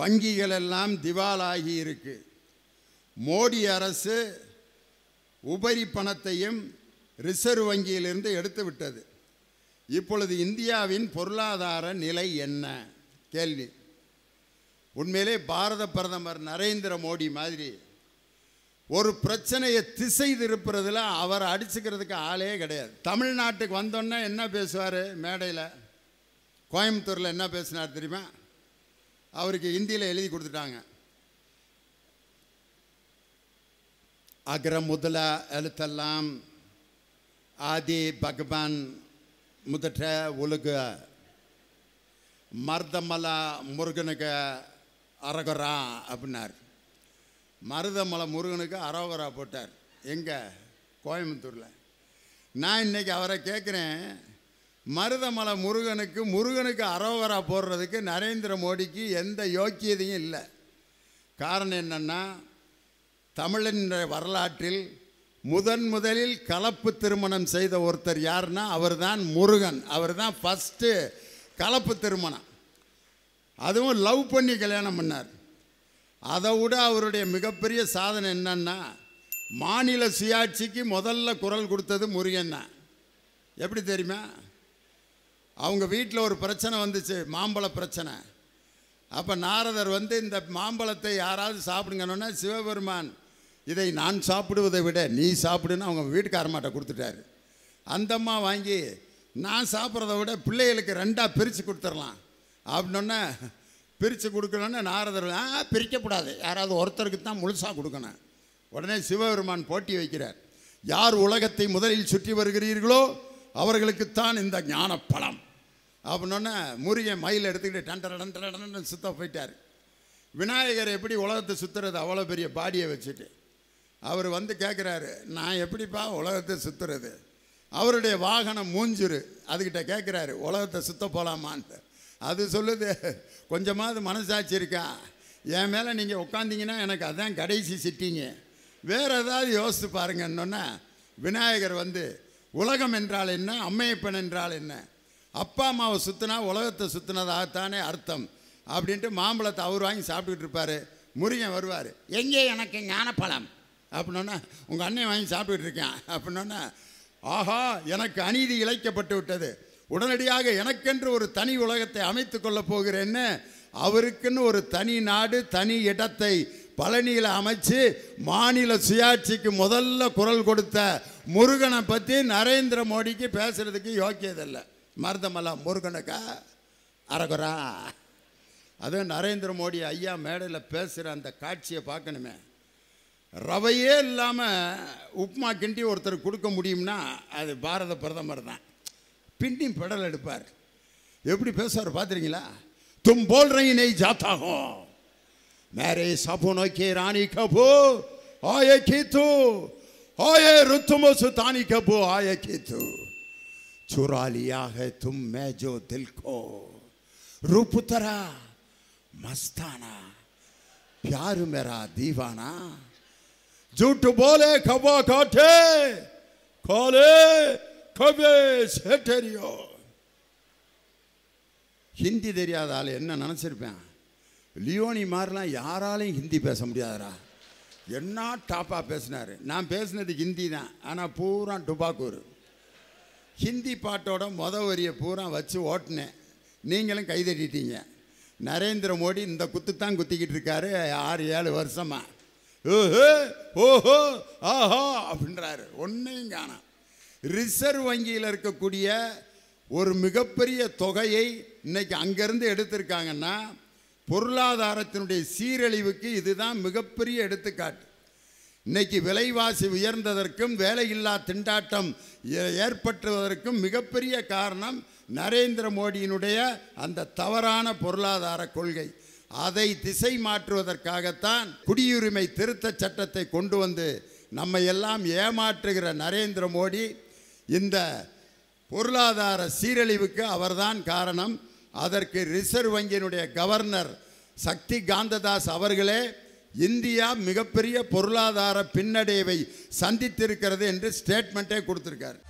வங்கிகள் எல்லாம் திவாலாகி இருக்கு மோடி அரசு உபரி பணத்தையும் ரிசர்வ் வங்கியிலிருந்து எடுத்து விட்டது இப்பொழுது இந்தியாவின் பொருளாதார நிலை என்ன கேள்வி உண்மையிலே பாரத பிரதமர் நரேந்திர மோடி மாதிரி ஒரு பிரச்சனையை திசை திருப்புறதுல அவர் அடிச்சுக்கிறதுக்கு ஆளே கிடையாது தமிழ்நாட்டுக்கு வந்தோன்னே என்ன பேசுவார் மேடையில் கோயம்புத்தூரில் என்ன பேசினார் தெரியுமா அவருக்கு ஹிந்தியில் எழுதி கொடுத்துட்டாங்க அகர முதல எழுத்தெல்லாம் ஆதி பகவான் முதற்ற ஒழுக மருதமலை முருகனுக்கு அரகரா அப்படின்னார் மருதமலை முருகனுக்கு அரோகரா போட்டார் எங்கே கோயம்புத்தூரில் நான் இன்றைக்கி அவரை கேட்குறேன் மருதமலை முருகனுக்கு முருகனுக்கு அரோகரா போடுறதுக்கு நரேந்திர மோடிக்கு எந்த யோக்கியதையும் இல்லை காரணம் என்னென்னா தமிழின் வரலாற்றில் முதன் முதலில் கலப்பு திருமணம் செய்த ஒருத்தர் யாருன்னா அவர் தான் முருகன் அவர் தான் ஃபஸ்ட்டு கலப்பு திருமணம் அதுவும் லவ் பண்ணி கல்யாணம் பண்ணார் அதை விட அவருடைய மிகப்பெரிய சாதனை என்னன்னா மாநில சுயாட்சிக்கு முதல்ல குரல் கொடுத்தது முருகன் தான் எப்படி தெரியுமா அவங்க வீட்டில் ஒரு பிரச்சனை வந்துச்சு மாம்பழ பிரச்சனை அப்போ நாரதர் வந்து இந்த மாம்பழத்தை யாராவது சாப்பிடுங்கன்னா சிவபெருமான் இதை நான் சாப்பிடுவதை விட நீ சாப்பிடுன்னு அவங்க வீட்டுக்காரமாட்ட கொடுத்துட்டாரு அந்தம்மா வாங்கி நான் சாப்பிட்றத விட பிள்ளைகளுக்கு ரெண்டாக பிரித்து கொடுத்துடலாம் அப்படின்னொன்னே பிரித்து கொடுக்கணும்னு நாரதர் ஆ பிரிக்கக்கூடாது யாராவது ஒருத்தருக்கு தான் முழுசாக கொடுக்கணும் உடனே சிவபெருமான் போட்டி வைக்கிறார் யார் உலகத்தை முதலில் சுற்றி வருகிறீர்களோ அவர்களுக்குத்தான் இந்த ஞான பழம் அப்படின்னோடனே முருகன் மயில் எடுத்துக்கிட்டு டண்டர டண்டர டண்டன்னு சுத்த போயிட்டார் விநாயகர் எப்படி உலகத்தை சுற்றுறது அவ்வளோ பெரிய பாடியை வச்சுட்டு அவர் வந்து கேட்குறாரு நான் எப்படிப்பா உலகத்தை சுற்றுறது அவருடைய வாகனம் மூஞ்சுரு அதுக்கிட்ட கேட்குறாரு உலகத்தை சுத்த போகலாமான்ட்டு அது சொல்லுது கொஞ்சமாவது மனசாட்சி இருக்கா என் மேலே நீங்கள் உட்காந்திங்கன்னா எனக்கு அதான் கடைசி சிட்டிங்க வேறு ஏதாவது யோசித்து பாருங்கன்னொன்னே விநாயகர் வந்து உலகம் என்றால் என்ன அம்மையப்பன் என்றால் என்ன அப்பா அம்மாவை சுற்றினா உலகத்தை சுற்றினதாகத்தானே அர்த்தம் அப்படின்ட்டு மாம்பழத்தை அவர் வாங்கி சாப்பிட்டுக்கிட்டு இருப்பார் முருகன் வருவார் எங்கே எனக்கு ஞானப்பழம் அப்படின்னோன்னா உங்கள் அண்ணன் வாங்கி சாப்பிட்டுக்கிட்டு இருக்கேன் அப்படின்னோன்னா ஆஹா எனக்கு அநீதி இழைக்கப்பட்டு விட்டது உடனடியாக எனக்கென்று ஒரு தனி உலகத்தை அமைத்து கொள்ளப் போகிறேன்னு அவருக்குன்னு ஒரு தனி நாடு தனி இடத்தை பழனியில் அமைச்சு மாநில சுயாட்சிக்கு முதல்ல குரல் கொடுத்த முருகனை பற்றி நரேந்திர மோடிக்கு பேசுகிறதுக்கு யோக்கியதில்லை மருதமலா முருகனுக்கா அரகுரா அதுவும் நரேந்திர மோடி ஐயா மேடையில் பேசுகிற அந்த காட்சியை பார்க்கணுமே ரவையே இல்லாமல் உப்புமா கிண்டி ஒருத்தர் கொடுக்க முடியும்னா அது பாரத பிரதமர் தான் பிண்டி பெடல் எடுப்பார் எப்படி பேசுவார் பார்த்துருங்களா தும் போல் நெய் ஜாத்தாகும் மேரே சபு நோக்கி ராணி கபு ஆய கீத்து ஆய ருத்துமோசு தானி கபு ஆய கீத்து சுராலியாக தும் மேஜோ தில்கோ ரூபுத்தரா மஸ்தானா யாரு மேரா தீவானா ஜூட்டு போலே கவா காட்டே காலே झूठ बोले கவே ஹிந்தி தெரியாத ஆள் என்ன நினச்சிருப்பேன் லியோனி மாதிரிலாம் யாராலையும் ஹிந்தி பேச முடியாதரா என்ன டாப்பாக பேசினார் நான் பேசினது ஹிந்தி தான் ஆனால் பூரா டுபாக்கூர் ஹிந்தி பாட்டோட மொத வரியை பூரா வச்சு ஓட்டினேன் நீங்களும் கைதட்டிட்டீங்க நரேந்திர மோடி இந்த குத்து தான் குத்திக்கிட்டு இருக்காரு ஆறு ஏழு வருஷமாக ஓஹோ ஓஹோ ஆஹோ அப்படின்றாரு ஒன்றையும் காணும் ரிசர்வ் வங்கியில் இருக்கக்கூடிய ஒரு மிகப்பெரிய தொகையை இன்னைக்கு அங்கேருந்து எடுத்திருக்காங்கன்னா பொருளாதாரத்தினுடைய சீரழிவுக்கு இதுதான் மிகப்பெரிய எடுத்துக்காட்டு இன்னைக்கு விலைவாசி உயர்ந்ததற்கும் வேலையில்லா திண்டாட்டம் ஏற்பட்டுவதற்கும் மிகப்பெரிய காரணம் நரேந்திர மோடியினுடைய அந்த தவறான பொருளாதார கொள்கை அதை திசை மாற்றுவதற்காகத்தான் குடியுரிமை திருத்த சட்டத்தை கொண்டு வந்து நம்ம எல்லாம் ஏமாற்றுகிற நரேந்திர மோடி இந்த பொருளாதார சீரழிவுக்கு அவர்தான் காரணம் அதற்கு ரிசர்வ் வங்கியினுடைய கவர்னர் சக்தி காந்ததாஸ் அவர்களே இந்தியா மிகப்பெரிய பொருளாதார பின்னடைவை சந்தித்திருக்கிறது என்று ஸ்டேட்மெண்ட்டே கொடுத்துருக்காரு